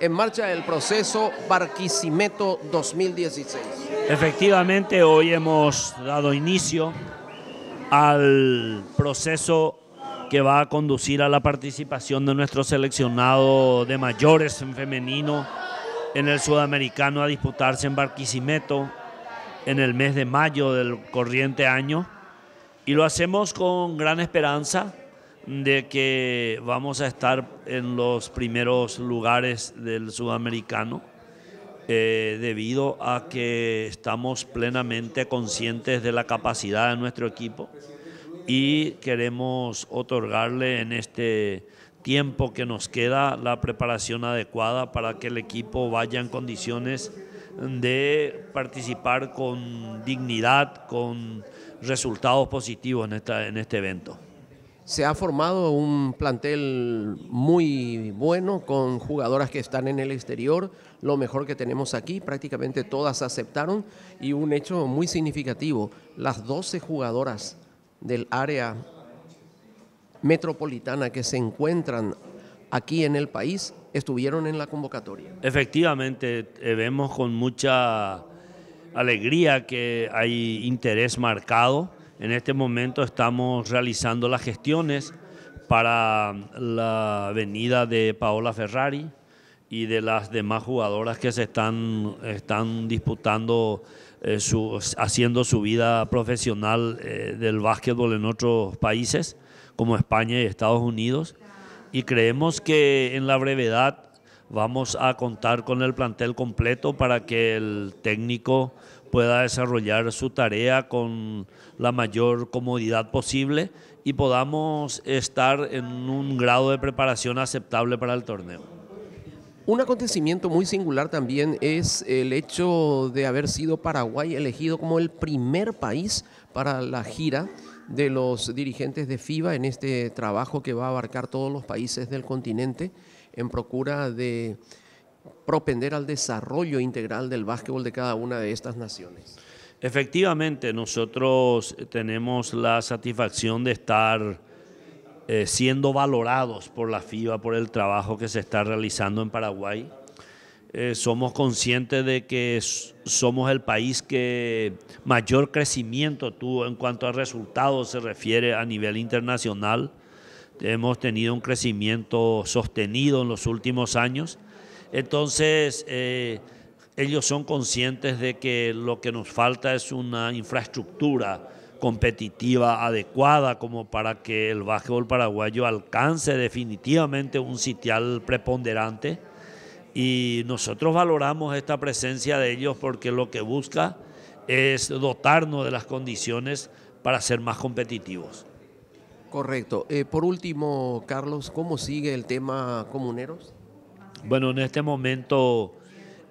en marcha el proceso Barquisimeto 2016. Efectivamente, hoy hemos dado inicio al proceso que va a conducir a la participación de nuestro seleccionado de mayores en femenino en el sudamericano a disputarse en Barquisimeto en el mes de mayo del corriente año. Y lo hacemos con gran esperanza de que vamos a estar en los primeros lugares del sudamericano eh, debido a que estamos plenamente conscientes de la capacidad de nuestro equipo y queremos otorgarle en este tiempo que nos queda la preparación adecuada para que el equipo vaya en condiciones de participar con dignidad, con resultados positivos en este evento se ha formado un plantel muy bueno con jugadoras que están en el exterior, lo mejor que tenemos aquí, prácticamente todas aceptaron y un hecho muy significativo, las 12 jugadoras del área metropolitana que se encuentran aquí en el país estuvieron en la convocatoria. Efectivamente, eh, vemos con mucha alegría que hay interés marcado en este momento estamos realizando las gestiones para la venida de Paola Ferrari y de las demás jugadoras que se están, están disputando, eh, su, haciendo su vida profesional eh, del básquetbol en otros países como España y Estados Unidos. Y creemos que en la brevedad vamos a contar con el plantel completo para que el técnico pueda desarrollar su tarea con la mayor comodidad posible y podamos estar en un grado de preparación aceptable para el torneo. Un acontecimiento muy singular también es el hecho de haber sido Paraguay elegido como el primer país para la gira de los dirigentes de FIBA en este trabajo que va a abarcar todos los países del continente en procura de propender al desarrollo integral del básquetbol de cada una de estas naciones. Efectivamente, nosotros tenemos la satisfacción de estar eh, siendo valorados por la FIBA por el trabajo que se está realizando en Paraguay. Eh, somos conscientes de que somos el país que mayor crecimiento tuvo en cuanto a resultados se refiere a nivel internacional. Hemos tenido un crecimiento sostenido en los últimos años entonces, eh, ellos son conscientes de que lo que nos falta es una infraestructura competitiva adecuada como para que el básquetbol paraguayo alcance definitivamente un sitial preponderante y nosotros valoramos esta presencia de ellos porque lo que busca es dotarnos de las condiciones para ser más competitivos. Correcto. Eh, por último, Carlos, ¿cómo sigue el tema comuneros? Bueno, en este momento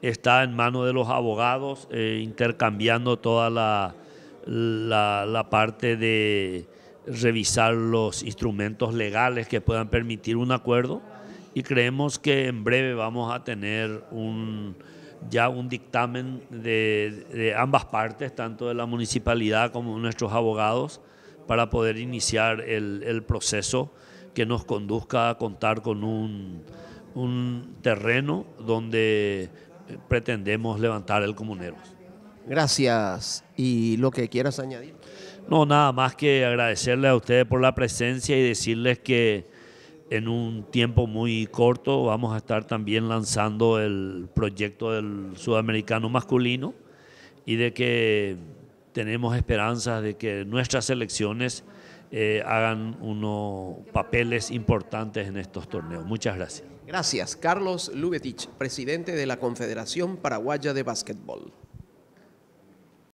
está en manos de los abogados eh, intercambiando toda la, la, parte de revisar los instrumentos legales que puedan permitir un acuerdo y creemos que en breve vamos a tener un, ya un dictamen de, ambas partes, tanto de la municipalidad como de nuestros abogados, para poder iniciar el proceso que nos conduzca a contar con un un terreno donde eh, pretendemos levantar el comunero. Gracias. ¿Y lo que quieras añadir? No, nada más que agradecerle a ustedes por la presencia y decirles que en un tiempo muy corto vamos a estar también lanzando el proyecto del sudamericano masculino y de que tenemos esperanzas de que nuestras elecciones... Eh, hagan unos papeles importantes en estos torneos. Muchas gracias. Gracias, Carlos Lubetich, presidente de la Confederación Paraguaya de Básquetbol.